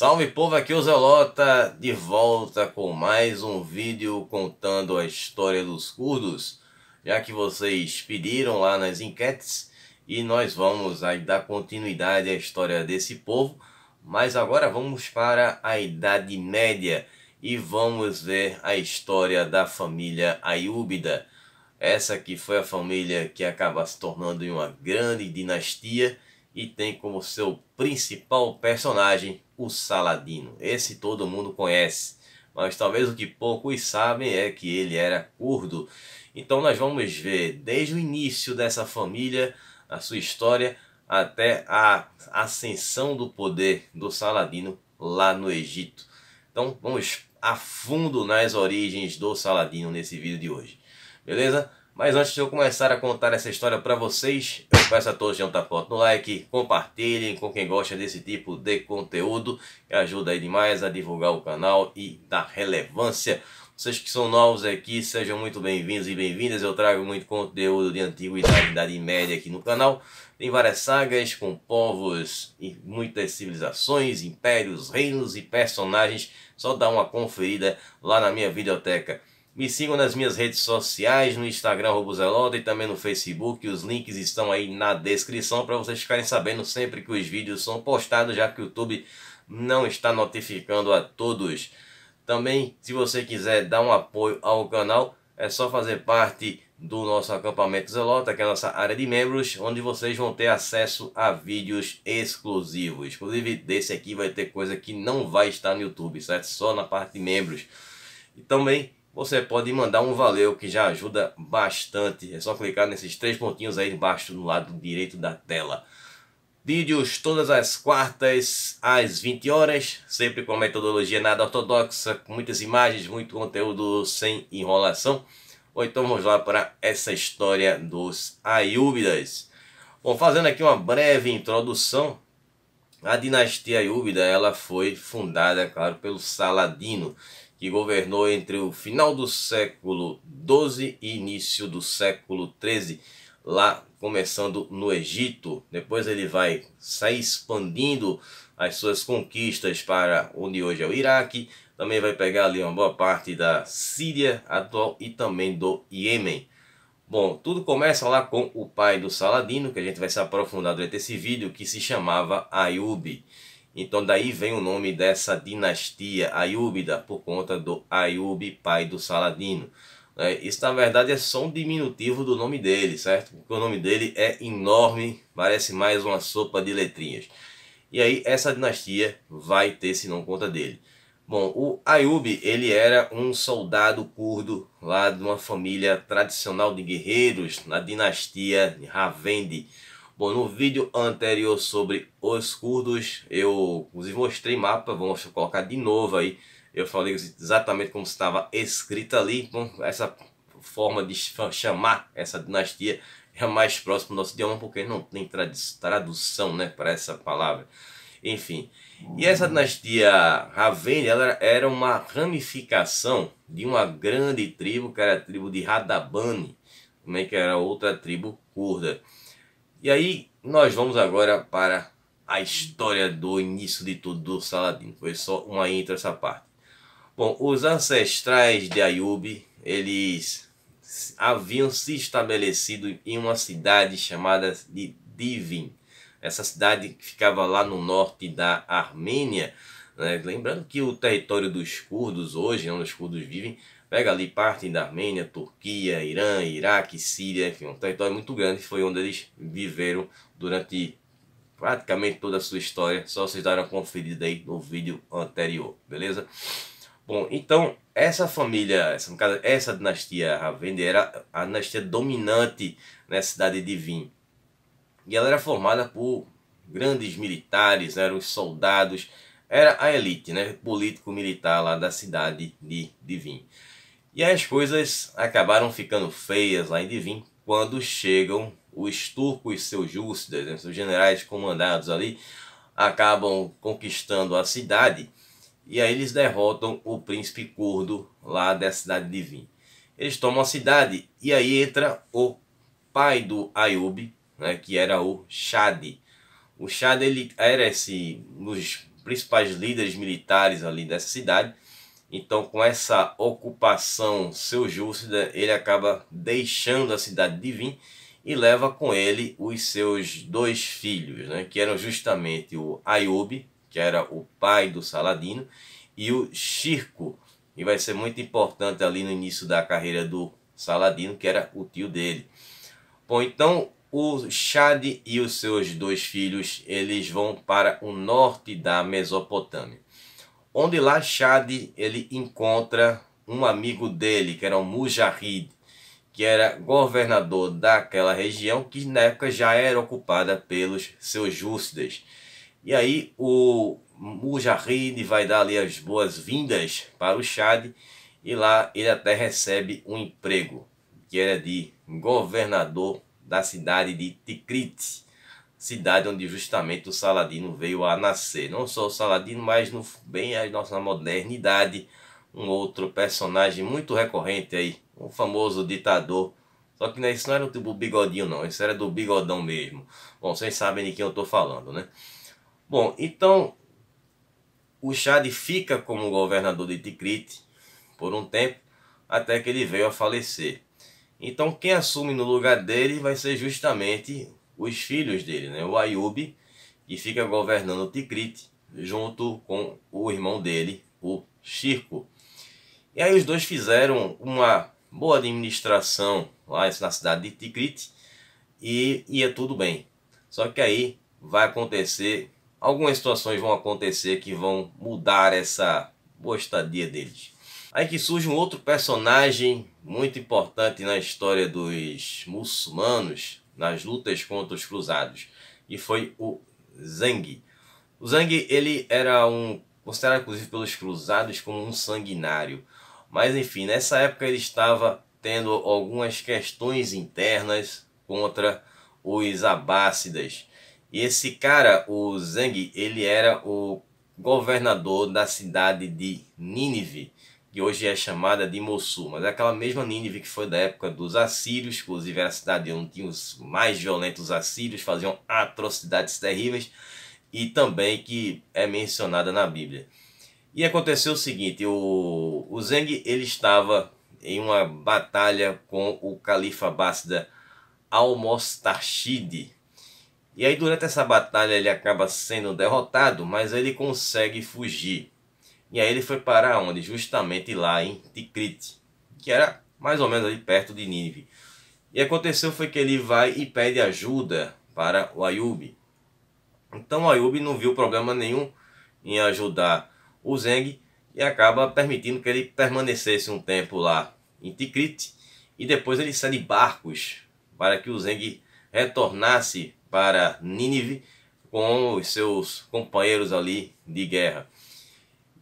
Salve povo, aqui é o Zelota, de volta com mais um vídeo contando a história dos curdos, já que vocês pediram lá nas enquetes e nós vamos aí dar continuidade à história desse povo, mas agora vamos para a Idade Média e vamos ver a história da família Ayúbida. Essa que foi a família que acaba se tornando em uma grande dinastia e tem como seu principal personagem o Saladino. Esse todo mundo conhece, mas talvez o que poucos sabem é que ele era curdo. Então nós vamos ver desde o início dessa família, a sua história, até a ascensão do poder do Saladino lá no Egito. Então vamos a fundo nas origens do Saladino nesse vídeo de hoje. Beleza? Mas antes de eu começar a contar essa história para vocês, eu peço a todos de um ponto no like, compartilhem com quem gosta desse tipo de conteúdo, que ajuda aí demais a divulgar o canal e dar relevância. Vocês que são novos aqui, sejam muito bem-vindos e bem-vindas. Eu trago muito conteúdo de antiguidade, Idade Média aqui no canal. Tem várias sagas com povos e muitas civilizações, impérios, reinos e personagens. Só dá uma conferida lá na minha videoteca. Me sigam nas minhas redes sociais, no Instagram Robuzelota e também no Facebook. Os links estão aí na descrição para vocês ficarem sabendo sempre que os vídeos são postados, já que o YouTube não está notificando a todos. Também, se você quiser dar um apoio ao canal, é só fazer parte do nosso acampamento Zelota, que é a nossa área de membros, onde vocês vão ter acesso a vídeos exclusivos. Inclusive, desse aqui vai ter coisa que não vai estar no YouTube, certo? Só na parte de membros. E também você pode mandar um valeu que já ajuda bastante. É só clicar nesses três pontinhos aí embaixo no lado direito da tela. Vídeos todas as quartas às 20 horas, sempre com a metodologia nada ortodoxa, com muitas imagens, muito conteúdo sem enrolação. Ou então vamos lá para essa história dos Ayúbidas. Bom, fazendo aqui uma breve introdução, a dinastia Ayúbida ela foi fundada, claro, pelo Saladino, que governou entre o final do século XII e início do século XIII, lá começando no Egito. Depois ele vai sair expandindo as suas conquistas para onde hoje é o Iraque, também vai pegar ali uma boa parte da Síria atual e também do Iêmen. Bom, tudo começa lá com o pai do Saladino, que a gente vai se aprofundar durante esse vídeo, que se chamava Ayub. Então daí vem o nome dessa dinastia Ayúbida, por conta do Ayub, pai do Saladino. É, isso na verdade é só um diminutivo do nome dele, certo? Porque o nome dele é enorme, parece mais uma sopa de letrinhas. E aí essa dinastia vai ter se não conta dele. Bom, o Ayub ele era um soldado curdo lá de uma família tradicional de guerreiros na dinastia Ravendi. Bom, no vídeo anterior sobre os curdos, eu inclusive mostrei mapa, vamos colocar de novo aí. Eu falei exatamente como estava escrito ali, com essa forma de chamar essa dinastia é mais próximo do nosso idioma, porque não tem tradução né, para essa palavra. Enfim, e essa dinastia Ravenna, ela era uma ramificação de uma grande tribo, que era a tribo de Radabani, também que era outra tribo curda. E aí nós vamos agora para a história do início de tudo do Saladino. Foi só uma intro essa parte. Bom, os ancestrais de Ayub, eles haviam se estabelecido em uma cidade chamada de Divin. Essa cidade que ficava lá no norte da Armênia. Né? Lembrando que o território dos curdos hoje, né, onde os curdos vivem, Pega ali parte da Armênia, Turquia, Irã, Iraque, Síria, enfim, um território muito grande. Foi onde eles viveram durante praticamente toda a sua história. Só vocês darem uma conferida aí no vídeo anterior, beleza? Bom, então essa família, essa, caso, essa dinastia Ravende era a dinastia dominante na cidade de Vim. E ela era formada por grandes militares, né, eram os soldados, era a elite né, político-militar lá da cidade de, de Vim. E as coisas acabaram ficando feias lá em Divin quando chegam os turcos seljúcidas, né, os generais comandados ali, acabam conquistando a cidade e aí eles derrotam o príncipe curdo lá da cidade de Divin Eles tomam a cidade e aí entra o pai do Ayub, né, que era o Shadi. O Shadi ele era esse um dos principais líderes militares ali dessa cidade então, com essa ocupação, seu Júlcida, ele acaba deixando a cidade de Vim e leva com ele os seus dois filhos, né, que eram justamente o Ayub, que era o pai do Saladino, e o Shirko, que vai ser muito importante ali no início da carreira do Saladino, que era o tio dele. Bom, então o Chad e os seus dois filhos, eles vão para o norte da Mesopotâmia onde lá Chad ele encontra um amigo dele, que era um mujahid, que era governador daquela região, que na época já era ocupada pelos seus justas. E aí o mujahid vai dar ali as boas-vindas para o Chad, e lá ele até recebe um emprego, que era de governador da cidade de Tikrit cidade onde justamente o Saladino veio a nascer. Não só o Saladino, mas no, bem a nossa modernidade, um outro personagem muito recorrente aí, um famoso ditador. Só que né, isso não era do tipo bigodinho não, isso era do bigodão mesmo. Bom, vocês sabem de quem eu estou falando, né? Bom, então o Chad fica como governador de Tikrit por um tempo, até que ele veio a falecer. Então quem assume no lugar dele vai ser justamente os filhos dele, né? o Ayub, que fica governando Ticrit, junto com o irmão dele, o Chirco. E aí os dois fizeram uma boa administração lá na cidade de Tikrit e ia tudo bem. Só que aí vai acontecer, algumas situações vão acontecer que vão mudar essa boa estadia deles. Aí que surge um outro personagem muito importante na história dos muçulmanos, nas lutas contra os cruzados, e foi o Zang. O Zang ele era um considerado inclusive pelos cruzados como um sanguinário. Mas enfim, nessa época ele estava tendo algumas questões internas contra os abássidas. E esse cara, o Zang, ele era o governador da cidade de Nínive, que hoje é chamada de Mossul, mas é aquela mesma Nínive que foi da época dos assírios, inclusive era a cidade onde tinha os mais violentos assírios, faziam atrocidades terríveis, e também que é mencionada na Bíblia. E aconteceu o seguinte, o, o Zeng ele estava em uma batalha com o califa Bássida Al-Mostarchid, e aí durante essa batalha ele acaba sendo derrotado, mas ele consegue fugir. E aí ele foi para onde? Justamente lá em Tikrit, que era mais ou menos ali perto de Nínive. E aconteceu foi que ele vai e pede ajuda para o Ayub. Então o Ayub não viu problema nenhum em ajudar o Zeng e acaba permitindo que ele permanecesse um tempo lá em Tikrit e depois ele sai de barcos para que o Zeng retornasse para Nínive com os seus companheiros ali de guerra.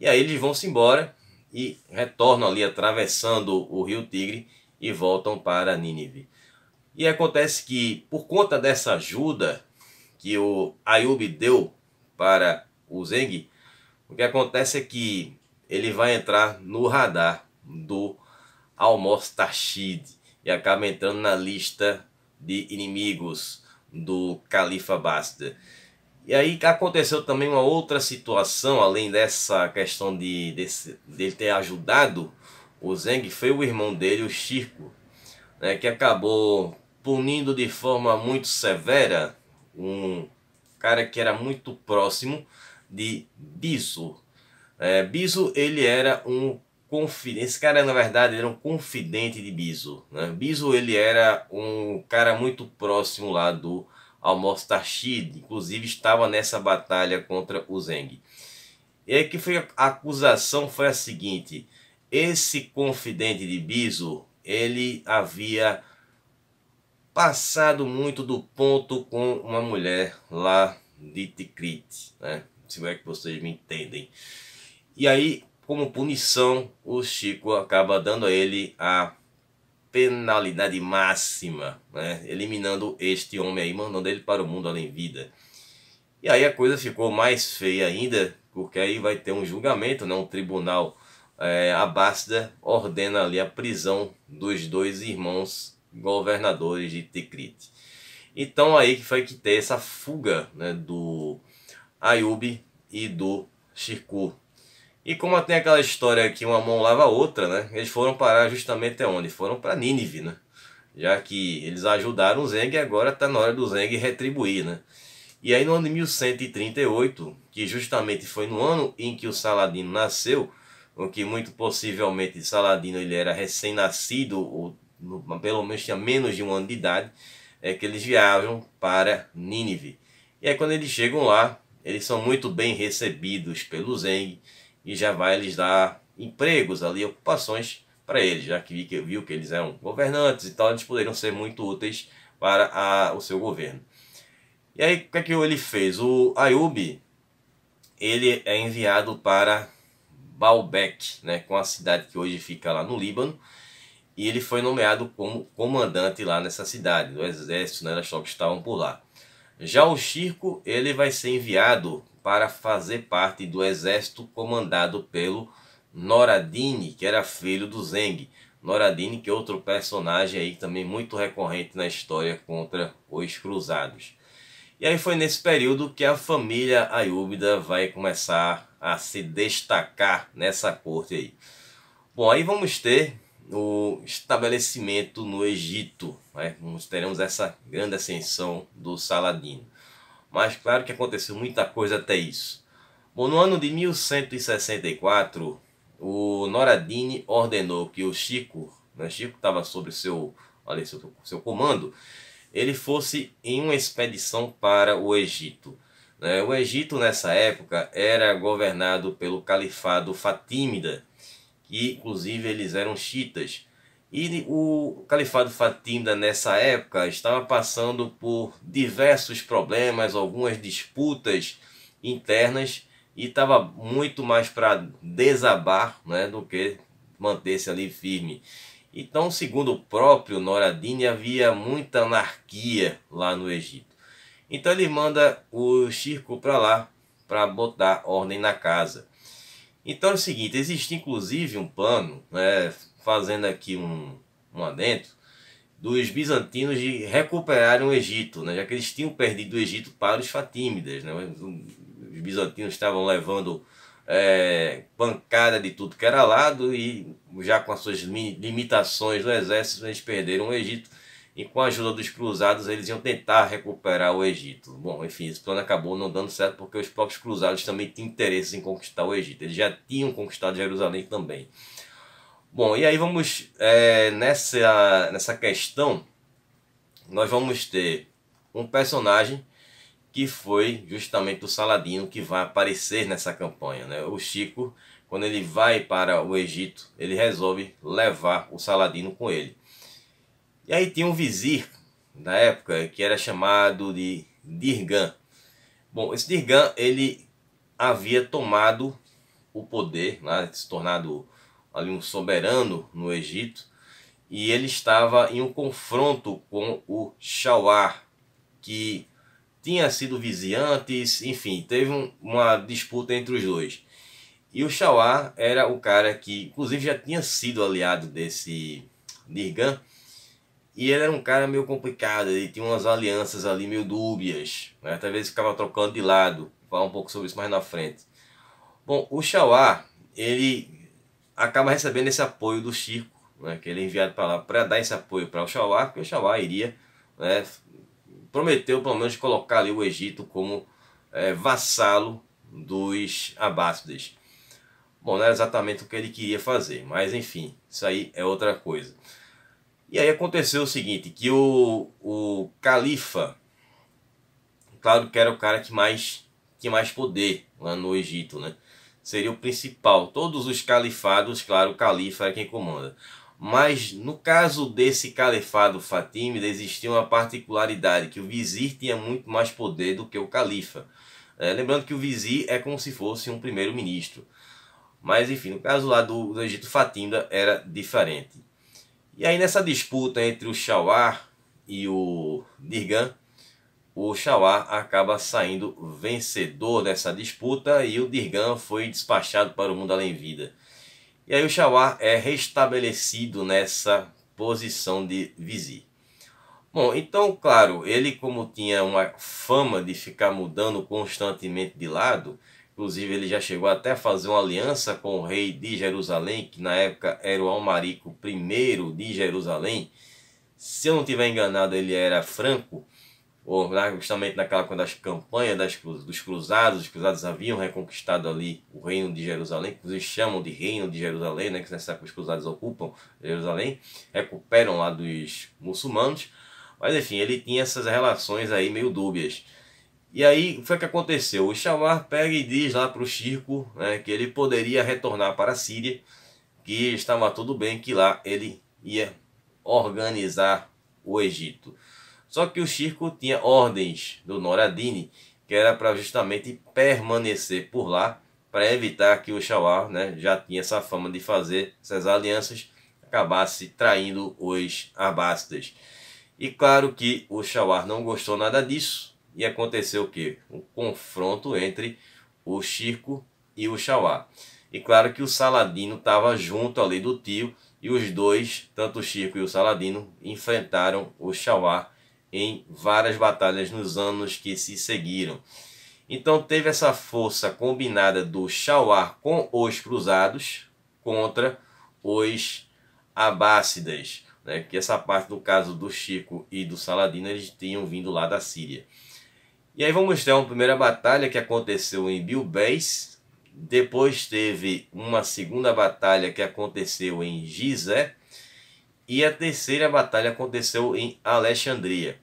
E aí eles vão-se embora e retornam ali atravessando o rio Tigre e voltam para Nínive. E acontece que, por conta dessa ajuda que o Ayub deu para o Zeng, o que acontece é que ele vai entrar no radar do Almos e acaba entrando na lista de inimigos do Califa Basda. E aí aconteceu também uma outra situação, além dessa questão de desse, dele ter ajudado o Zeng, foi o irmão dele, o Chico, né, que acabou punindo de forma muito severa um cara que era muito próximo de Biso. É, Biso ele era um confidente, esse cara na verdade era um confidente de Biso. Né? Biso ele era um cara muito próximo lá do ao mostashid inclusive estava nessa batalha contra o Zeng. E aí que foi a acusação foi a seguinte: esse confidente de Biso, ele havia passado muito do ponto com uma mulher lá de Tikrit, né? Se é que vocês me entendem. E aí, como punição, o Chico acaba dando a ele a penalidade máxima, né? eliminando este homem aí, mandando ele para o mundo além vida. E aí a coisa ficou mais feia ainda, porque aí vai ter um julgamento, né? um tribunal. É, a ordena ali a prisão dos dois irmãos governadores de Tikrit. Então aí que foi que tem essa fuga né, do Ayub e do Shirku, e como tem aquela história que uma mão lava a outra, né? Eles foram parar justamente até onde? Foram para Nínive, né? Já que eles ajudaram o Zeng e agora está na hora do Zeng retribuir, né? E aí no ano de 1138, que justamente foi no ano em que o Saladino nasceu, o que muito possivelmente Saladino ele era recém-nascido, ou no, pelo menos tinha menos de um ano de idade, é que eles viajam para Nínive. E aí quando eles chegam lá, eles são muito bem recebidos pelo Zeng, e já vai lhes dar empregos ali, ocupações para eles, já que viu que eles eram governantes e tal, eles poderiam ser muito úteis para a, o seu governo. E aí, o que é que ele fez? O Ayub, ele é enviado para Baalbek, né, com é a cidade que hoje fica lá no Líbano, e ele foi nomeado como comandante lá nessa cidade, do exército, né, das tropas que estavam por lá. Já o Chirco, ele vai ser enviado para fazer parte do exército comandado pelo Noradini, que era filho do Zeng. Noradini, que é outro personagem aí também muito recorrente na história contra os cruzados. E aí foi nesse período que a família Ayúbida vai começar a se destacar nessa corte aí. Bom, aí vamos ter o estabelecimento no Egito. Né? Teremos essa grande ascensão do Saladino mas claro que aconteceu muita coisa até isso. Bom, no ano de 1164, o Noradini ordenou que o Chico, né, Chico estava sob seu, olha, seu, seu comando, ele fosse em uma expedição para o Egito. Né? O Egito, nessa época, era governado pelo Califado Fatímida, que inclusive eles eram chitas. E o Califado Fatimida, nessa época, estava passando por diversos problemas, algumas disputas internas e estava muito mais para desabar né, do que manter-se ali firme. Então, segundo o próprio Noradini, havia muita anarquia lá no Egito. Então ele manda o Chico para lá para botar ordem na casa. Então é o seguinte, existe inclusive um plano, né, fazendo aqui um, um adento, dos bizantinos de recuperarem o Egito, né? já que eles tinham perdido o Egito para os fatímidas. Né? Hum, os bizantinos estavam levando é, pancada de tudo que era lado e já com as suas limitações do exército eles perderam o Egito e com a ajuda dos cruzados eles iam tentar recuperar o Egito. Bom, enfim, esse plano acabou não dando certo porque os próprios cruzados também tinham interesse em conquistar o Egito. Eles já tinham conquistado Jerusalém também. Bom, e aí vamos é, nessa, nessa questão, nós vamos ter um personagem que foi justamente o Saladino que vai aparecer nessa campanha. Né? O Chico, quando ele vai para o Egito, ele resolve levar o Saladino com ele. E aí tinha um vizir da época que era chamado de Dirgan. Bom, esse Dirgan ele havia tomado o poder, né? se tornado ali um soberano no Egito, e ele estava em um confronto com o Shawar, que tinha sido antes enfim, teve um, uma disputa entre os dois. E o Shawar era o cara que, inclusive, já tinha sido aliado desse Nirgan, e ele era um cara meio complicado, ele tinha umas alianças ali meio dúbias, né? até vezes ficava trocando de lado, vou falar um pouco sobre isso mais na frente. Bom, o Shawar, ele acaba recebendo esse apoio do Chico, né, que ele é enviado para lá para dar esse apoio para o Xauá, que o Xauá iria, né, prometeu pelo menos colocar ali o Egito como é, vassalo dos abássidas. Bom, não era exatamente o que ele queria fazer, mas enfim, isso aí é outra coisa. E aí aconteceu o seguinte, que o, o califa, claro que era o cara que mais que mais poder lá né, no Egito, né? seria o principal. Todos os califados, claro, o califa é quem comanda. Mas no caso desse califado fatímida, existia uma particularidade, que o vizir tinha muito mais poder do que o califa. É, lembrando que o vizir é como se fosse um primeiro-ministro. Mas enfim, no caso lá do, do Egito Fatímida era diferente. E aí nessa disputa entre o Shawar e o Dirgan, o Chauá acaba saindo vencedor dessa disputa e o Dirgan foi despachado para o mundo além vida. E aí o Chauá é restabelecido nessa posição de vizir. Bom, então, claro, ele como tinha uma fama de ficar mudando constantemente de lado, inclusive ele já chegou até a fazer uma aliança com o rei de Jerusalém, que na época era o Almarico I de Jerusalém. Se eu não tiver enganado, ele era franco, ou né, justamente naquela quando as campanhas das, dos cruzados, os cruzados haviam reconquistado ali o reino de Jerusalém, que eles chamam de reino de Jerusalém, né, que nessa época os cruzados ocupam Jerusalém, recuperam lá dos muçulmanos, mas enfim, ele tinha essas relações aí meio dúbias. E aí foi o que aconteceu, o Shawar pega e diz lá para o Circo né, que ele poderia retornar para a Síria, que estava tudo bem, que lá ele ia organizar o Egito. Só que o circo tinha ordens do Noradini, que era para justamente permanecer por lá, para evitar que o Shawar, né, já tinha essa fama de fazer essas alianças, acabasse traindo os abastas. E claro que o Shawar não gostou nada disso, e aconteceu o quê? Um confronto entre o circo e o Shawar E claro que o Saladino estava junto ali do tio, e os dois, tanto o circo e o Saladino, enfrentaram o Shawar em várias batalhas nos anos que se seguiram. Então teve essa força combinada do Shawar com os cruzados contra os abássidas, né? que essa parte do caso do Chico e do Saladino eles tinham vindo lá da Síria. E aí vamos ter uma primeira batalha que aconteceu em Bilbeis. depois teve uma segunda batalha que aconteceu em Gizé, e a terceira batalha aconteceu em Alexandria.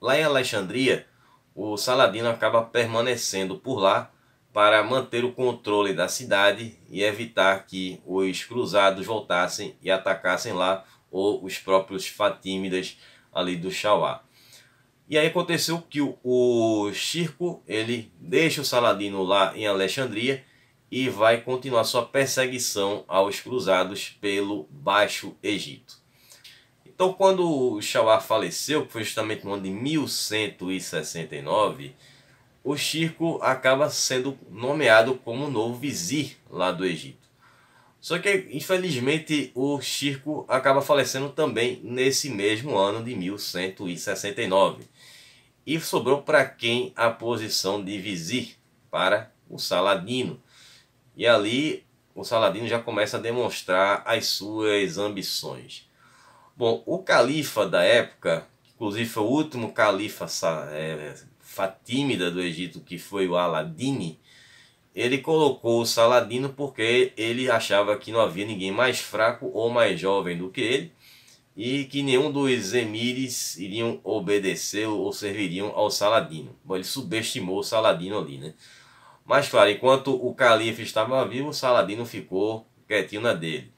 Lá em Alexandria, o Saladino acaba permanecendo por lá para manter o controle da cidade e evitar que os cruzados voltassem e atacassem lá ou os próprios fatímidas ali do Shawá. E aí aconteceu que o, o Circo ele deixa o Saladino lá em Alexandria e vai continuar sua perseguição aos cruzados pelo Baixo Egito. Então, quando Shawar faleceu, que foi justamente no ano de 1169, o Shirko acaba sendo nomeado como novo vizir lá do Egito. Só que, infelizmente, o Shirko acaba falecendo também nesse mesmo ano de 1169. E sobrou para quem a posição de vizir? Para o Saladino e ali o Saladino já começa a demonstrar as suas ambições. Bom, o califa da época, inclusive foi o último califa é, fatímida do Egito, que foi o Aladine, ele colocou o Saladino porque ele achava que não havia ninguém mais fraco ou mais jovem do que ele e que nenhum dos emires iriam obedecer ou serviriam ao Saladino. Bom, ele subestimou o Saladino ali, né? Mas claro, enquanto o califa estava vivo, o Saladino ficou quietinho na dele.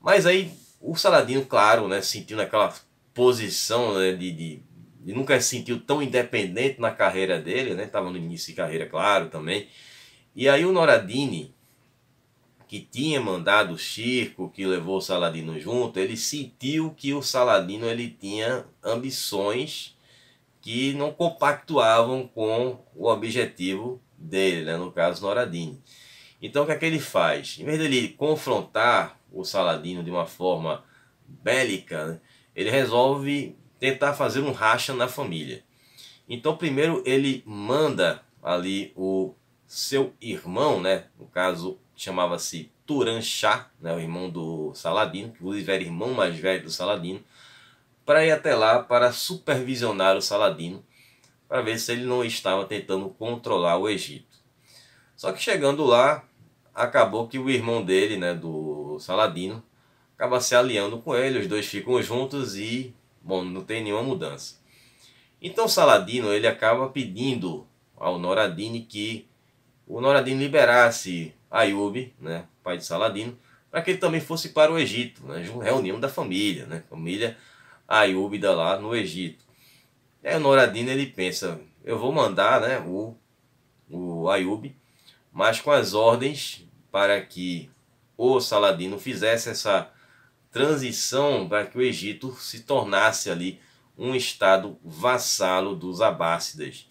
Mas aí o Saladino, claro, né, sentiu naquela posição né, de, de, de, nunca se sentiu tão independente na carreira dele, né? Tava no início de carreira, claro, também. E aí o Noradini, que tinha mandado o Chico, que levou o Saladino junto, ele sentiu que o Saladino ele tinha ambições que não compactuavam com o objetivo dele, né? no caso Noradini. Então o que é que ele faz? Em vez dele confrontar o Saladino de uma forma bélica, né? ele resolve tentar fazer um racha na família. Então primeiro ele manda ali o seu irmão, né? no caso chamava-se Shah né? o irmão do Saladino, que inclusive era irmão mais velho do Saladino, para ir até lá para supervisionar o Saladino para ver se ele não estava tentando controlar o Egito. Só que chegando lá, acabou que o irmão dele, né, do Saladino, acaba se aliando com ele, os dois ficam juntos e, bom, não tem nenhuma mudança. Então Saladino, ele acaba pedindo ao Noradini que o Noradine liberasse Ayub, né, pai de Saladino, para que ele também fosse para o Egito, né, reunião da família, né, família Ayúbida lá no Egito. É aí o Noradino ele pensa, eu vou mandar né, o, o Ayub, mas com as ordens para que o Saladino fizesse essa transição para que o Egito se tornasse ali um estado vassalo dos Abássidas.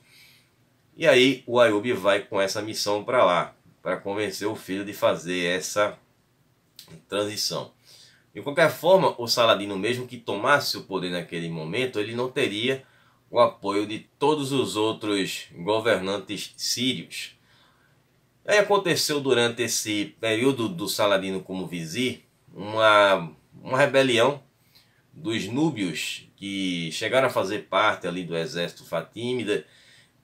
E aí o Ayub vai com essa missão para lá, para convencer o filho de fazer essa transição. De qualquer forma, o Saladino, mesmo que tomasse o poder naquele momento, ele não teria o apoio de todos os outros governantes sírios. Aí aconteceu durante esse período do Saladino como vizir uma, uma rebelião dos núbios que chegaram a fazer parte ali do exército fatímida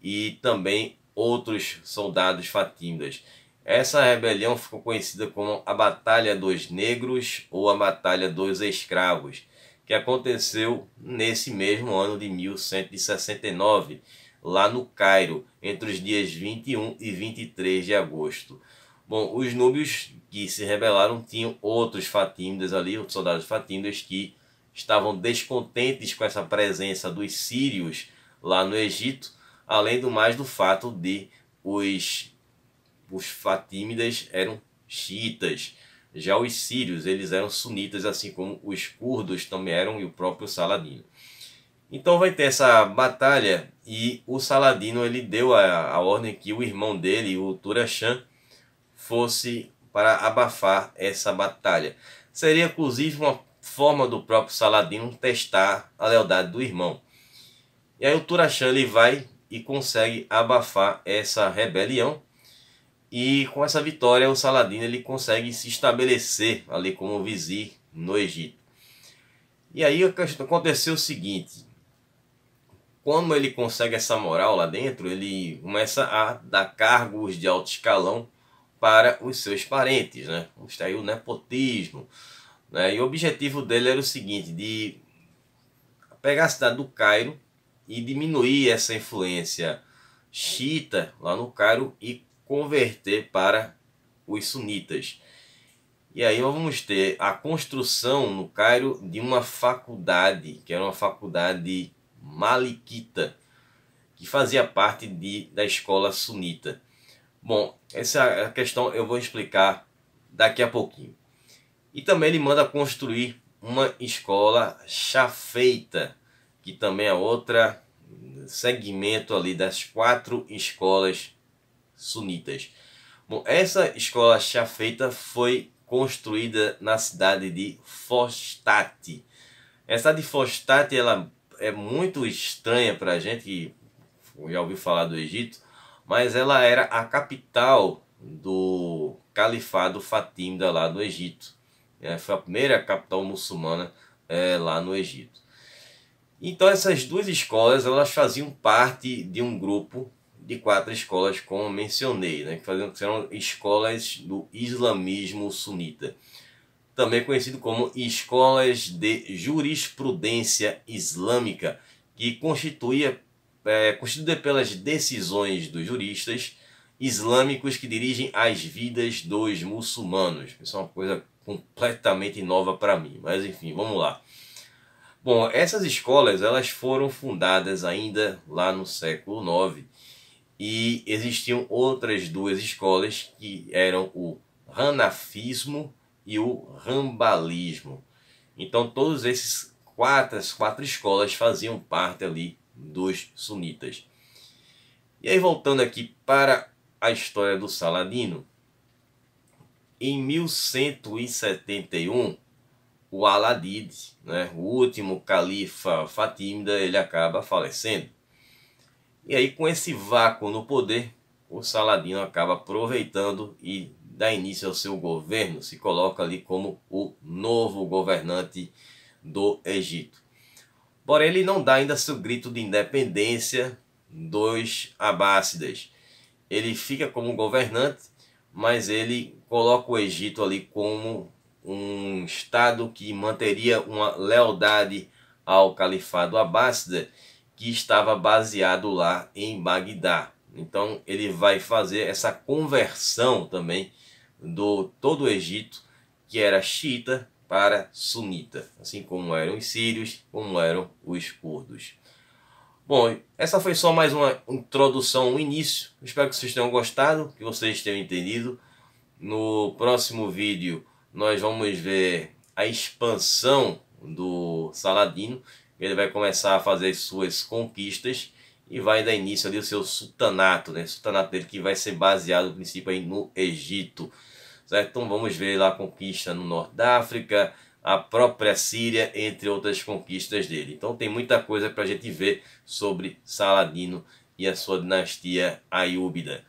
e também outros soldados fatímidas. Essa rebelião ficou conhecida como a Batalha dos Negros ou a Batalha dos Escravos que aconteceu nesse mesmo ano de 1169, lá no Cairo, entre os dias 21 e 23 de agosto. Bom, os núbios que se rebelaram tinham outros fatímidas ali, outros soldados fatímidas que estavam descontentes com essa presença dos sírios lá no Egito, além do mais do fato de os, os fatímidas eram xiitas. Já os sírios, eles eram sunitas, assim como os curdos também eram e o próprio Saladino. Então vai ter essa batalha e o Saladino ele deu a, a ordem que o irmão dele, o turachan fosse para abafar essa batalha. Seria inclusive uma forma do próprio Saladino testar a lealdade do irmão. E aí o turachan ele vai e consegue abafar essa rebelião e com essa vitória, o Saladino ele consegue se estabelecer ali como vizir no Egito. E aí aconteceu o seguinte: como ele consegue essa moral lá dentro, ele começa a dar cargos de alto escalão para os seus parentes, né? Está aí o nepotismo. Né? E o objetivo dele era o seguinte: de pegar a cidade do Cairo e diminuir essa influência Chita lá no Cairo e converter para os sunitas. E aí vamos ter a construção no Cairo de uma faculdade, que era uma faculdade malikita, que fazia parte de, da escola sunita. Bom, essa é questão eu vou explicar daqui a pouquinho. E também ele manda construir uma escola chafeita, que também é outra segmento ali das quatro escolas sunitas. Bom, essa escola Shafeita foi construída na cidade de Fostate. Essa de Fostate ela é muito estranha para a gente que já ouviu falar do Egito, mas ela era a capital do Califado Fatimida lá no Egito. É, foi a primeira capital muçulmana é, lá no Egito. Então essas duas escolas elas faziam parte de um grupo de quatro escolas, como mencionei, né, que fazendo, escolas do islamismo sunita, também conhecido como escolas de jurisprudência islâmica, que constituía, é, constituída pelas decisões dos juristas islâmicos que dirigem as vidas dos muçulmanos. Isso é uma coisa completamente nova para mim, mas enfim, vamos lá. Bom, essas escolas elas foram fundadas ainda lá no século IX e existiam outras duas escolas que eram o ranafismo e o rambalismo. Então todos esses quatro, quatro escolas faziam parte ali dos sunitas. E aí voltando aqui para a história do Saladino, em 1171 o Aladid, né, o último califa fatímida, ele acaba falecendo. E aí, com esse vácuo no poder, o Saladino acaba aproveitando e dá início ao seu governo, se coloca ali como o novo governante do Egito. Porém, ele não dá ainda seu grito de independência dos Abássidas. Ele fica como governante, mas ele coloca o Egito ali como um estado que manteria uma lealdade ao califado Abássida que estava baseado lá em Bagdá. Então ele vai fazer essa conversão também do todo o Egito, que era xiita para sunita, assim como eram os sírios, como eram os curdos. Bom, essa foi só mais uma introdução, um início. Espero que vocês tenham gostado, que vocês tenham entendido. No próximo vídeo nós vamos ver a expansão do Saladino ele vai começar a fazer suas conquistas e vai dar início ali ao seu sultanato, né? O sultanato dele que vai ser baseado no princípio aí no Egito. Certo? Então vamos ver lá a conquista no norte da África, a própria Síria, entre outras conquistas dele. Então tem muita coisa para a gente ver sobre Saladino e a sua dinastia Ayúbida.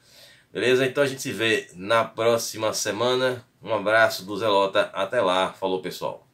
Beleza? Então a gente se vê na próxima semana. Um abraço do Zelota. Até lá. Falou, pessoal.